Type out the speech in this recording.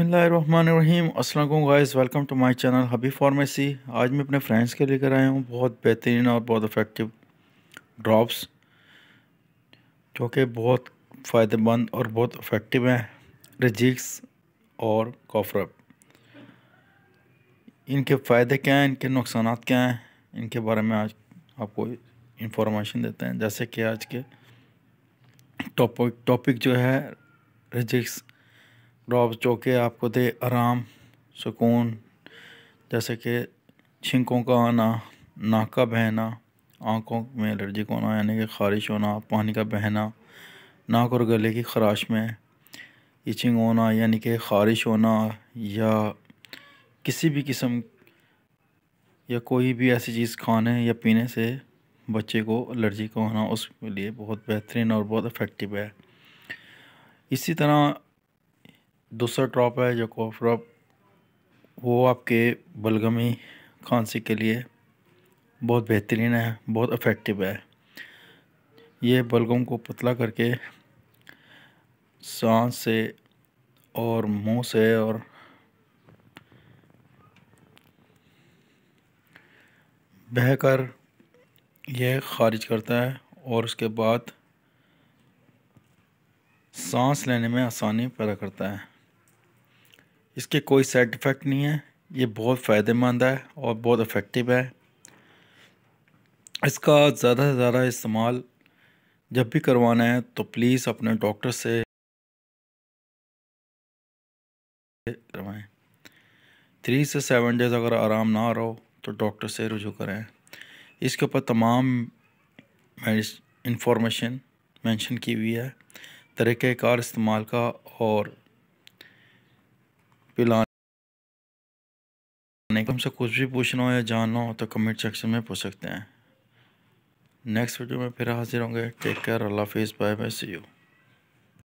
बसमीम अल्लाम guys welcome to my channel हबी फार्मेसी आज मैं अपने फ्रेंड्स के लेकर आया हूँ बहुत बेहतरीन और बहुत इफ़ेक्टिव ड्रॉप्स जो कि बहुत फ़ायदेमंद और बहुत इफ़ेक्टिव हैं रजिक्स और कॉफरब इनके फ़ायदे क्या हैं इनके नुकसान क्या हैं इनके बारे में आज आपको इंफॉर्मेशन देते हैं जैसे कि आज के टॉपिक टॉपिक जो है रजिक्स ड्रॉप्स जो कि आपको दे आराम सुकून जैसे कि छिंकों का आना नाक का बहना आंखों में एलर्जी को होना यानी कि ख़ारिश होना पानी का बहना नाक और गले की खराश में इचिंग होना यानी कि ख़ारिश होना या किसी भी किस्म या कोई भी ऐसी चीज़ खाने या पीने से बच्चे को एलर्जी का होना उसके लिए बहुत बेहतरीन और बहुत इफ़ेक्टिव है इसी तरह दूसरा ड्रॉप है जो कॉफ ड्रॉप वो आपके बलगमी खांसी के लिए बहुत बेहतरीन है बहुत इफ़ेक्टिव है ये बलगम को पतला करके सांस से और मुंह से और बहकर यह खारिज करता है और उसके बाद सांस लेने में आसानी पैदा करता है इसके कोई साइड इफ़ेक्ट नहीं है ये बहुत फ़ायदेमंद है और बहुत इफ़ेक्टिव है इसका ज़्यादा से ज़्यादा इस्तेमाल जब भी करवाना है तो प्लीज़ अपने डॉक्टर से करवाएं थ्री से सेवन डेज़ अगर आराम ना रहो तो डॉक्टर से रुझू करें इसके ऊपर तमाम इंफॉर्मेशन मेंशन की हुई है तरीक़ार इस्तेमाल का और पिलाने का हमसे कुछ भी पूछना हो या जानना हो तो कमेंट सेक्शन में पूछ सकते हैं नेक्स्ट वीडियो में फिर हाजिर होंगे टेक केयर अल्लाह हाफिज़ बाय बाय सी यू